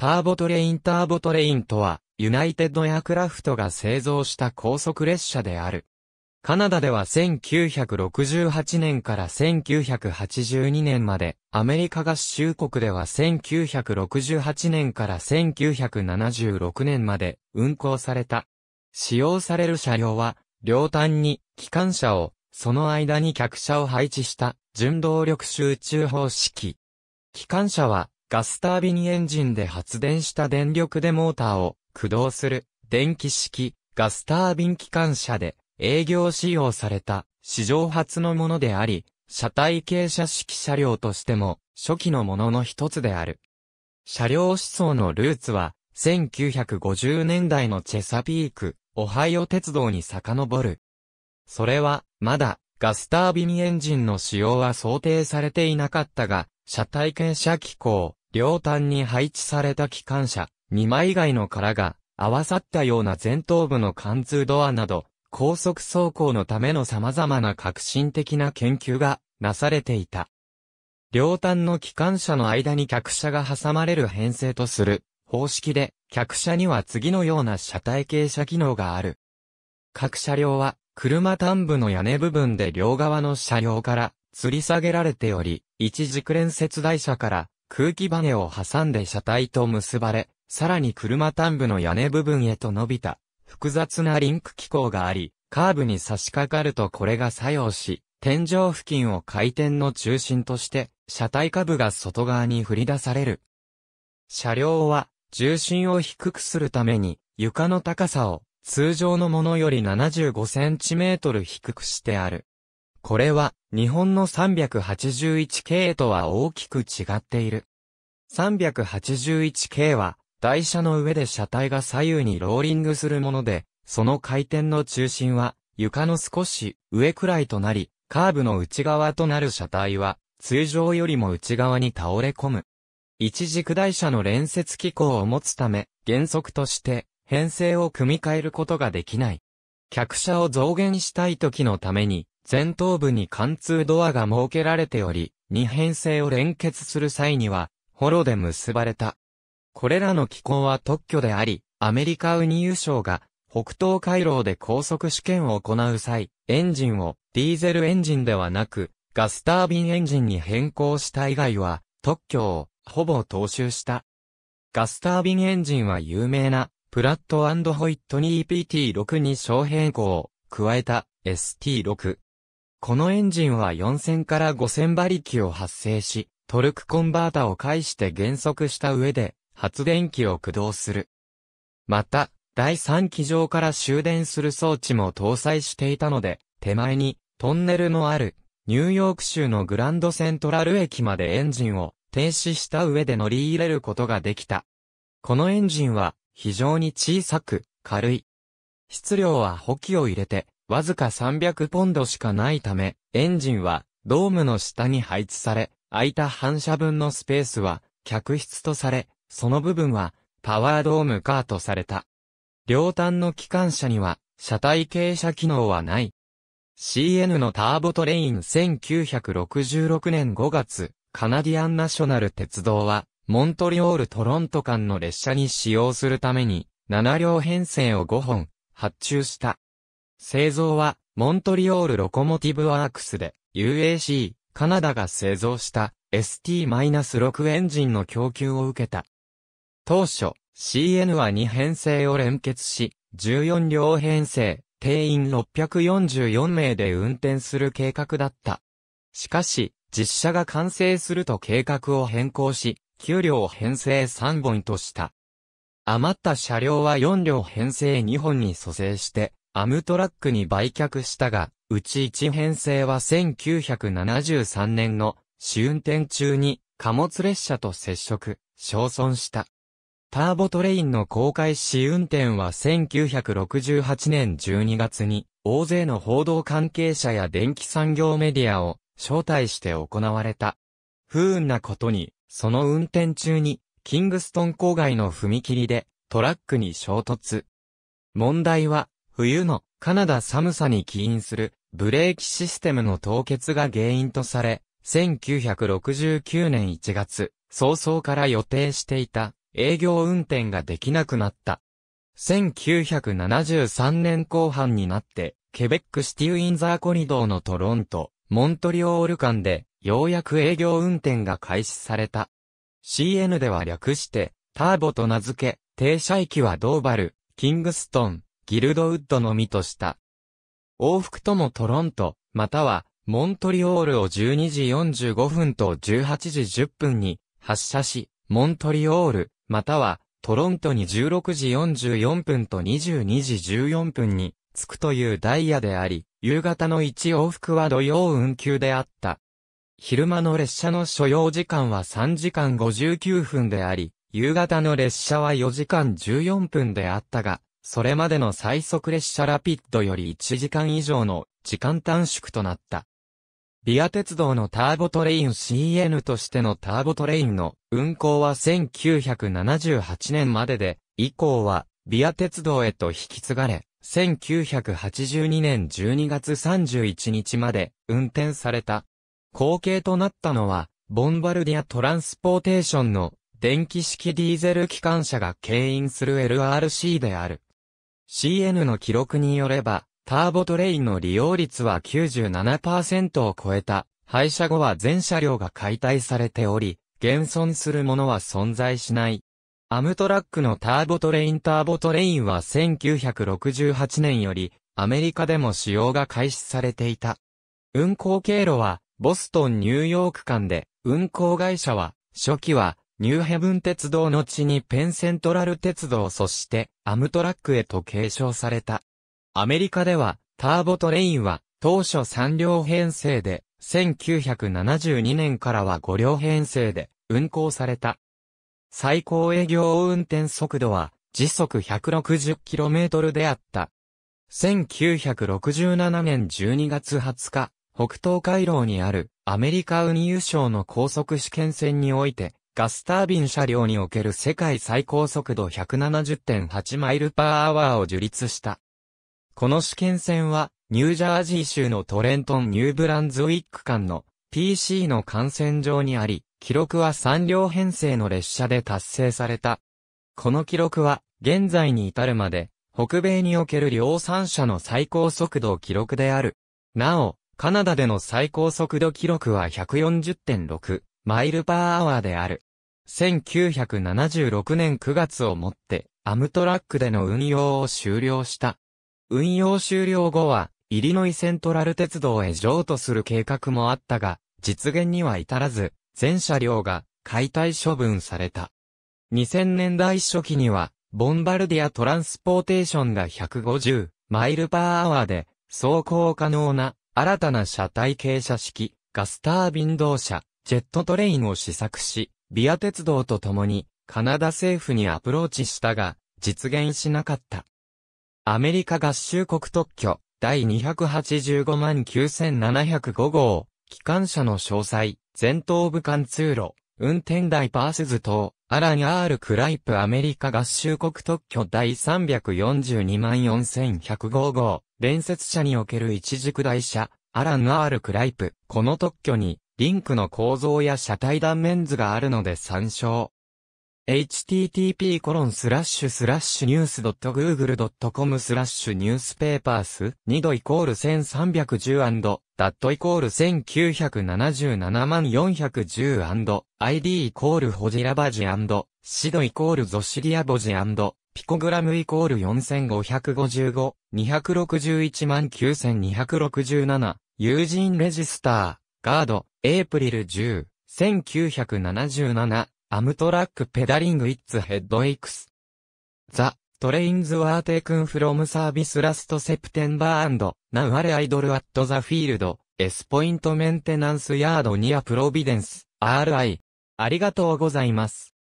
ターボトレインターボトレインとは、ユナイテッドエアクラフトが製造した高速列車である。カナダでは1968年から1982年まで、アメリカ合衆国では1968年から1976年まで運行された。使用される車両は、両端に機関車を、その間に客車を配置した純動力集中方式。機関車はガスタービンエンジンで発電した電力でモーターを駆動する電気式ガスタービン機関車で営業使用された史上初のものであり、車体傾斜式車両としても初期のものの一つである。車両思想のルーツは1950年代のチェサピーク、オハイオ鉄道に遡る。それは、まだ、ガスタービンエンジンの使用は想定されていなかったが、車体傾斜機構、両端に配置された機関車、2枚以外の殻が、合わさったような前頭部の貫通ドアなど、高速走行のための様々な革新的な研究がなされていた。両端の機関車の間に客車が挟まれる編成とする方式で、客車には次のような車体傾斜機能がある。各車両は車端部の屋根部分で両側の車両から吊り下げられており、一軸連接台車から空気バネを挟んで車体と結ばれ、さらに車端部の屋根部分へと伸びた、複雑なリンク機構があり、カーブに差し掛かるとこれが作用し、天井付近を回転の中心として、車体下部が外側に振り出される。車両は、重心を低くするために、床の高さを、通常のものより75センチメートル低くしてある。これは、日本の 381K とは大きく違っている。381K は、台車の上で車体が左右にローリングするもので、その回転の中心は、床の少し上くらいとなり、カーブの内側となる車体は、通常よりも内側に倒れ込む。一軸台車の連接機構を持つため、原則として、編成を組み替えることができない。客車を増減したい時のために、前頭部に貫通ドアが設けられており、二編性を連結する際には、ホロで結ばれた。これらの機構は特許であり、アメリカウニ油省が、北東回廊で高速試験を行う際、エンジンをディーゼルエンジンではなく、ガスタービンエンジンに変更した以外は、特許をほぼ踏襲した。ガスタービンエンジンは有名な、プラットホイットに EPT6 に小変更を加えた ST6。このエンジンは4000から5000馬力を発生し、トルクコンバータを介して減速した上で、発電機を駆動する。また、第3機場から終電する装置も搭載していたので、手前にトンネルのあるニューヨーク州のグランドセントラル駅までエンジンを停止した上で乗り入れることができた。このエンジンは非常に小さく軽い。質量は補給を入れてわずか300ポンドしかないため、エンジンはドームの下に配置され、空いた反射分のスペースは客室とされ、その部分はパワードームカーとされた。両端の機関車には車体傾斜機能はない。CN のターボトレイン1966年5月、カナディアンナショナル鉄道は、モントリオール・トロント間の列車に使用するために、7両編成を5本、発注した。製造は、モントリオールロコモティブワークスで、UAC、カナダが製造した ST-6 エンジンの供給を受けた。当初、CN は2編成を連結し、14両編成、定員644名で運転する計画だった。しかし、実車が完成すると計画を変更し、9両編成3本とした。余った車両は4両編成2本に蘇生して、アムトラックに売却したが、うち一編成は1973年の試運転中に貨物列車と接触、焼損した。ターボトレインの公開試運転は1968年12月に大勢の報道関係者や電気産業メディアを招待して行われた。不運なことに、その運転中にキングストン郊外の踏切でトラックに衝突。問題は冬のカナダ寒さに起因するブレーキシステムの凍結が原因とされ、1969年1月、早々から予定していた営業運転ができなくなった。1973年後半になって、ケベックシティウィンザーコリドーのトロント、モントリオール間で、ようやく営業運転が開始された。CN では略して、ターボと名付け、停車駅はドーバル、キングストン、ギルドウッドのみとした。往復ともトロント、または、モントリオールを12時45分と18時10分に発射し、モントリオール、または、トロントに16時44分と22時14分に着くというダイヤであり、夕方の1往復は土曜運休であった。昼間の列車の所要時間は3時間59分であり、夕方の列車は4時間14分であったが、それまでの最速列車ラピッドより1時間以上の時間短縮となった。ビア鉄道のターボトレイン CN としてのターボトレインの運行は1978年までで、以降はビア鉄道へと引き継がれ、1982年12月31日まで運転された。後継となったのは、ボンバルディアトランスポーテーションの電気式ディーゼル機関車が牽引する LRC である。CN の記録によれば、ターボトレインの利用率は97%を超えた。廃車後は全車両が解体されており、現存するものは存在しない。アムトラックのターボトレインターボトレインは1968年よりアメリカでも使用が開始されていた。運行経路はボストンニューヨーク間で運行会社は初期はニューヘブン鉄道の地にペンセントラル鉄道そしてアムトラックへと継承された。アメリカではターボトレインは当初3両編成で1972年からは5両編成で運行された。最高営業運転速度は時速 160km であった。1967年12月20日、北東回廊にあるアメリカ運輸省の高速試験線においてガスタービン車両における世界最高速度170.8マイルパーアワーを樹立した。この試験線は、ニュージャージー州のトレントン・ニューブランズウィック間の PC の幹線上にあり、記録は3両編成の列車で達成された。この記録は、現在に至るまで、北米における量産車の最高速度記録である。なお、カナダでの最高速度記録は140.6マイルパーアワーである。1976年9月をもって、アムトラックでの運用を終了した。運用終了後は、イリノイセントラル鉄道へ譲渡する計画もあったが、実現には至らず、全車両が解体処分された。2000年代初期には、ボンバルディアトランスポーテーションが150マイルパーアワーで、走行可能な新たな車体傾斜式ガスタービン動車ジェットトレインを試作し、ビア鉄道と共にカナダ政府にアプローチしたが、実現しなかった。アメリカ合衆国特許第285万9705号、機関車の詳細、前頭部間通路、運転台パースズ等、アランアール・クライプアメリカ合衆国特許第342万4105号、連接車における一軸台車、アランアール・クライプ、この特許に、リンクの構造や車体断面図があるので参照。h t t p コロンスラッシ g o o g l e c o m スラッシュニュースペーパース2度イコール 1310& ダットイコール1977万 410&ID イコールホジラバジアンドシドイコールゾシリアボジアンドピコグラムイコール4555 261万9267ユージ友ンレジスターガード、エイプリル10、1977、アムトラックペダリングイッツヘッドエイクス。ザ、トレインズワーテクンフロムサービスラストセプテンバーアンド、ナウアレアイドルアットザフィールド、エスポイントメンテナンスヤードニアプロビデンス、RI。ありがとうございます。